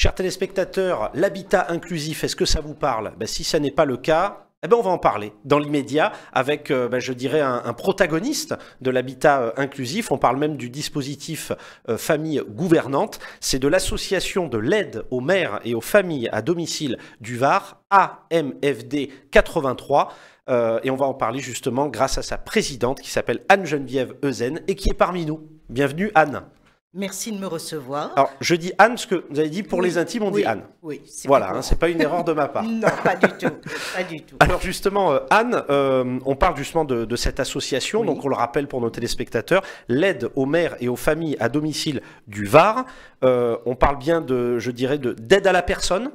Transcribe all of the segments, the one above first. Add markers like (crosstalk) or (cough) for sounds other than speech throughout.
Chers téléspectateurs, l'habitat inclusif, est-ce que ça vous parle ben, Si ça n'est pas le cas, eh ben on va en parler dans l'immédiat avec, euh, ben, je dirais, un, protagoniste de l'habitat euh, inclusif. On parle même du dispositif euh, famille gouvernante. C'est de l'association de l'aide aux mères et aux familles à domicile du Var, AMFD 83. et on va en parler justement grâce à sa présidente qui s'appelle Anne-Geneviève Eusen et qui est parmi nous. Bienvenue Anne. Merci de me recevoir. Alors, je dis Anne, ce que vous avez dit pour les intimes, on dit Anne. Oui, c'est Voilà, hein, c'est pas une erreur de ma part. (laughs) non, pas du tout. Pas du tout. Alors, justement, euh, Anne, euh, on parle justement de, cette association, donc on le rappelle pour nos téléspectateurs, l'aide aux mères et aux familles à domicile du Var. Euh, on parle bien de, je dirais, d'aide à la personne.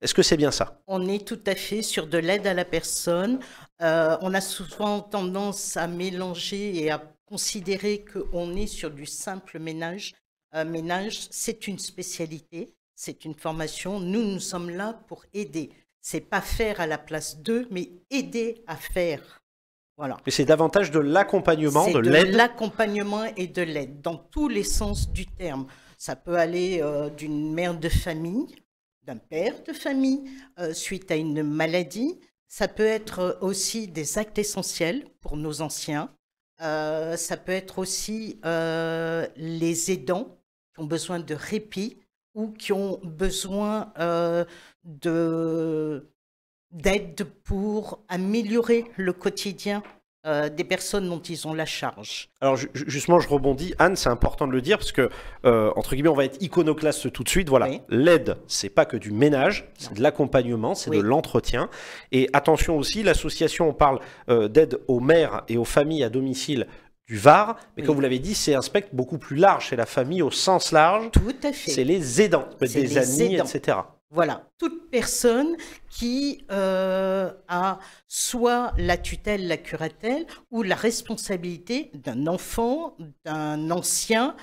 Est-ce que c'est bien ça On est tout à fait sur de l'aide à la personne. on a souvent tendance à mélanger et à considérer qu'on est sur du simple ménage. un ménage, c'est une spécialité, c'est une formation. Nous, nous sommes là pour aider. C'est pas faire à la place d'eux, mais aider à faire. Voilà. Mais c'est davantage de l'accompagnement, de, de l'aide. L'accompagnement et de l'aide, dans tous les sens du terme. Ça peut aller euh, d'une mère de famille, d'un père de famille, euh, suite à une maladie. Ça peut être euh, aussi des actes essentiels pour nos anciens, euh, ça peut être aussi euh, les aidants qui ont besoin de répit ou qui ont besoin euh, d'aide pour améliorer le quotidien euh, des personnes dont ils ont la charge. Alors justement, je rebondis, Anne, c'est important de le dire parce que euh, entre guillemets, on va être iconoclaste tout de suite. Voilà, l'aide, c'est pas que du ménage, c'est de l'accompagnement, c'est de l'entretien. Et attention aussi, l'association, on parle euh, d'aide aux mères et aux familles à domicile du VAR, mais comme vous l'avez dit, c'est un spectre beaucoup plus large, c'est la famille au sens large. Tout à fait. C'est les aidants, des amis, etc. Voilà, toute personne qui euh, a soit la tutelle, la curatelle ou la responsabilité d'un enfant, d'un ancien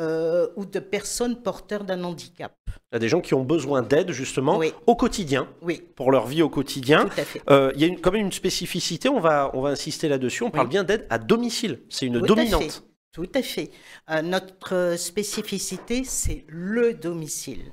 euh, ou de personnes porteurs d'un handicap. Il y a des gens qui ont besoin d'aide justement au quotidien, oui. pour leur vie au quotidien. Euh, il y a quand même une spécificité, on va, insister là-dessus, on parle bien d'aide à domicile, c'est une dominante. Tout à fait. notre spécificité, c'est le domicile.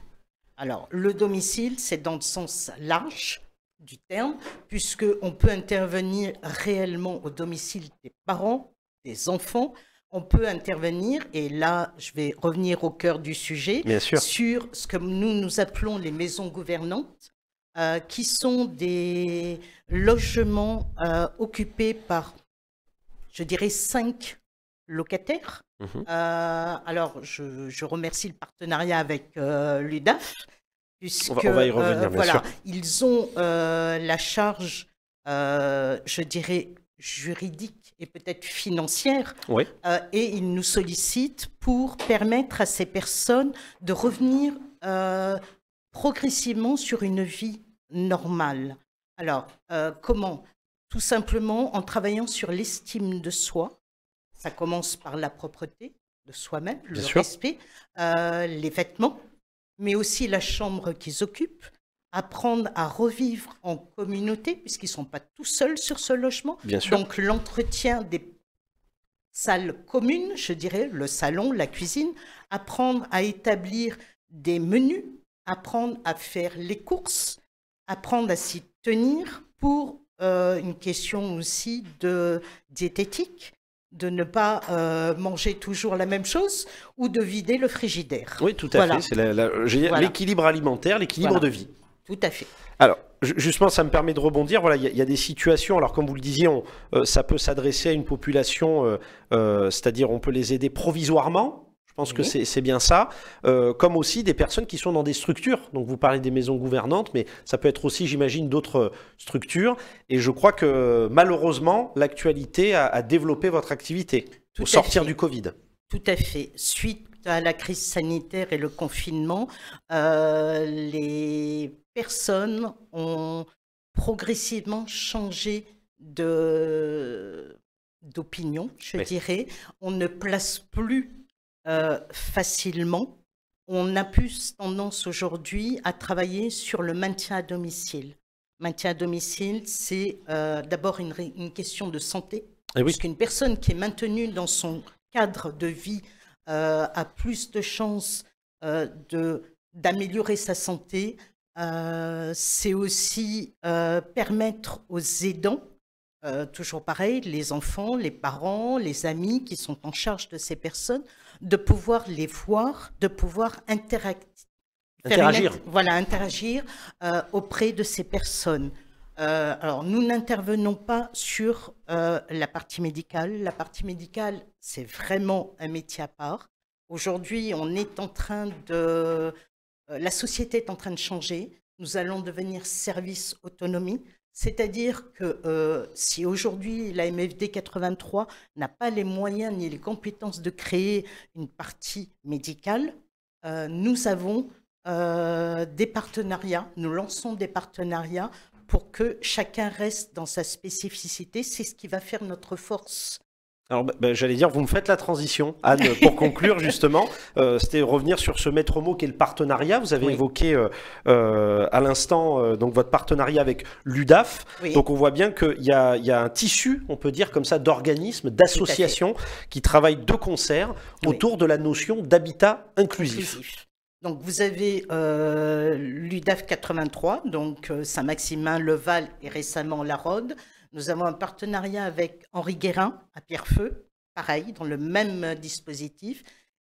Alors, le domicile, c'est dans le sens large du terme, puisqu'on peut intervenir réellement au domicile des parents, des enfants, on peut intervenir, et là je vais revenir au cœur du sujet, sur ce que nous nous appelons les maisons gouvernantes, euh, qui sont des logements euh, occupés par, je dirais, cinq locataires. Mmh euh, alors, je, remercie le partenariat avec euh, l'UDAF, on va, y revenir, euh, bien voilà, sûr. ils ont la charge, je dirais, juridique et peut-être financière, oui. et ils nous sollicitent pour permettre à ces personnes de revenir progressivement sur une vie normale. Alors, comment Tout simplement en travaillant sur l'estime de soi, ça commence par la propreté de soi-même, le respect, euh, les vêtements, mais aussi la chambre qu'ils occupent, apprendre à revivre en communauté, puisqu'ils ne sont pas tout seuls sur ce logement. Donc l'entretien des salles communes, je dirais, le salon, la cuisine, apprendre à établir des menus, apprendre à faire les courses, apprendre à s'y tenir pour euh, une question aussi de diététique, de ne pas euh, manger toujours la même chose ou de vider le frigidaire. Oui, tout à fait. C'est l'équilibre alimentaire, l'équilibre de vie. Tout à fait. Alors, justement, ça me permet de rebondir. Voilà, il y, a des situations. Alors, comme vous le disiez, euh, ça peut s'adresser à une population, euh, c'est-à-dire on peut les aider provisoirement pense que c'est bien ça. Euh, comme aussi des personnes qui sont dans des structures. Donc vous parlez des maisons gouvernantes, mais ça peut être aussi, j'imagine, d'autres structures. Et je crois que malheureusement, l'actualité a, développé votre activité pour sortir du Covid. Tout à fait. Suite à la crise sanitaire et le confinement, euh, les personnes ont progressivement changé d'opinion, je dirais. On ne place plus euh, facilement. On a plus tendance aujourd'hui à travailler sur le maintien à domicile. Maintien à domicile, c'est euh, d'abord une, question de santé, eh oui. qu'une personne qui est maintenue dans son cadre de vie euh, a plus de chances d'améliorer sa santé. c'est aussi permettre aux aidants toujours pareil, les enfants, les parents, les amis qui sont en charge de ces personnes de pouvoir les voir, de pouvoir interagir. Euh, auprès de ces personnes. Euh, alors, nous n'intervenons pas sur euh, la partie médicale. La partie médicale, c'est vraiment un métier à part. Aujourd'hui, on est en train de... La société est en train de changer. Nous allons devenir service autonomie. C'est-à-dire que euh, si aujourd'hui la MFD 83 n'a pas les moyens ni les compétences de créer une partie médicale, euh, nous avons euh, des partenariats, nous lançons des partenariats pour que chacun reste dans sa spécificité. C'est ce qui va faire notre force. Alors, bah, bah, j'allais dire, vous me faites la transition, Anne, pour (laughs) conclure justement. Euh, c'était revenir sur ce maître mot qui est le partenariat. Vous avez évoqué euh, euh, à l'instant donc votre partenariat avec l'UDAF. Donc, on voit bien qu'il y, a, un tissu, on peut dire comme ça, d'organismes, d'associations qui travaillent de concert autour de la notion d'habitat inclusif. Donc vous avez l'UDAF 83, donc Saint-Maximin, Leval et récemment la Rode. Nous avons un partenariat avec Henri Guérin à Pierrefeu, pareil, dans le même dispositif.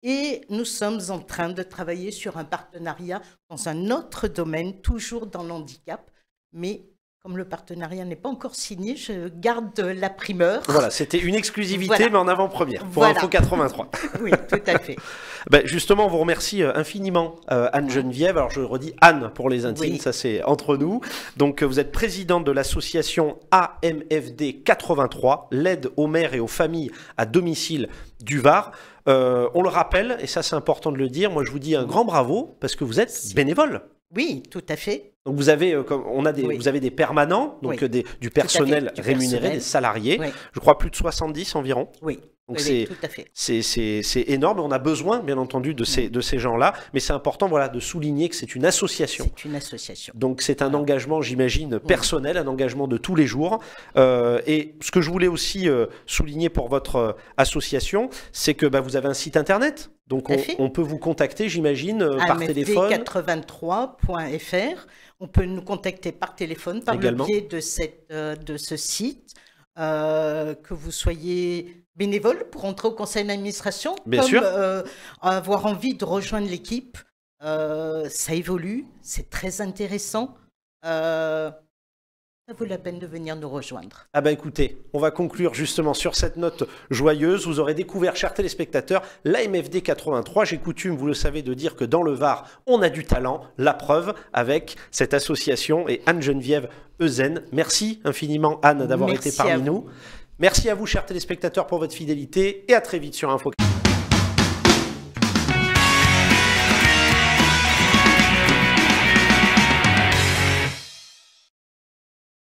Et nous sommes en train de travailler sur un partenariat dans un autre domaine, toujours dans l'handicap, mais le partenariat n'est pas encore signé, je garde la primeur. Voilà, c'était une exclusivité, mais en avant-première, pour Info 83. (laughs) oui, tout à fait. (laughs) Ben, justement, on vous remercie euh, infiniment, euh, Anne-Geneviève. Alors, je redis Anne pour les intimes, ça c'est entre nous. Donc, euh, vous êtes présidente de l'association AMFD 83, l'aide aux mères et aux familles à domicile du Var. on le rappelle, et ça c'est important de le dire, moi je vous dis un grand bravo, parce que vous êtes bénévole. Oui, tout à fait. Donc vous avez, euh, on a des, vous avez des permanents, donc euh, des, du personnel rémunéré, des salariés. Je crois plus de 70 environ. Oui. Donc c'est, c'est, énorme. On a besoin, bien entendu, de ces, mm. de ces gens-là. Mais c'est important voilà, de souligner que c'est une association. C'est une association. Donc c'est un engagement, j'imagine, personnel, un engagement de tous les jours. Euh, et ce que je voulais aussi souligner pour votre association, c'est que bah, vous avez un site internet. Donc on, on, peut vous contacter, j'imagine, ah, par téléphone. amfd83.fr. On peut nous contacter par téléphone, par le biais de, cette, euh, de ce site. Euh, que vous soyez bénévole pour entrer au conseil d'administration, comme euh, avoir envie de rejoindre l'équipe. ça évolue, c'est très intéressant la peine de venir nous rejoindre. Ah ben écoutez, on va conclure justement sur cette note joyeuse. Vous aurez découvert, chers téléspectateurs, l'AMFD 83. J'ai coutume, vous le savez, de dire que dans le Var, on a du talent. La preuve avec cette association et Anne-Geneviève Eusen. Merci infiniment Anne d'avoir été parmi nous. Merci à vous, chers téléspectateurs, pour votre fidélité et à très vite sur Info.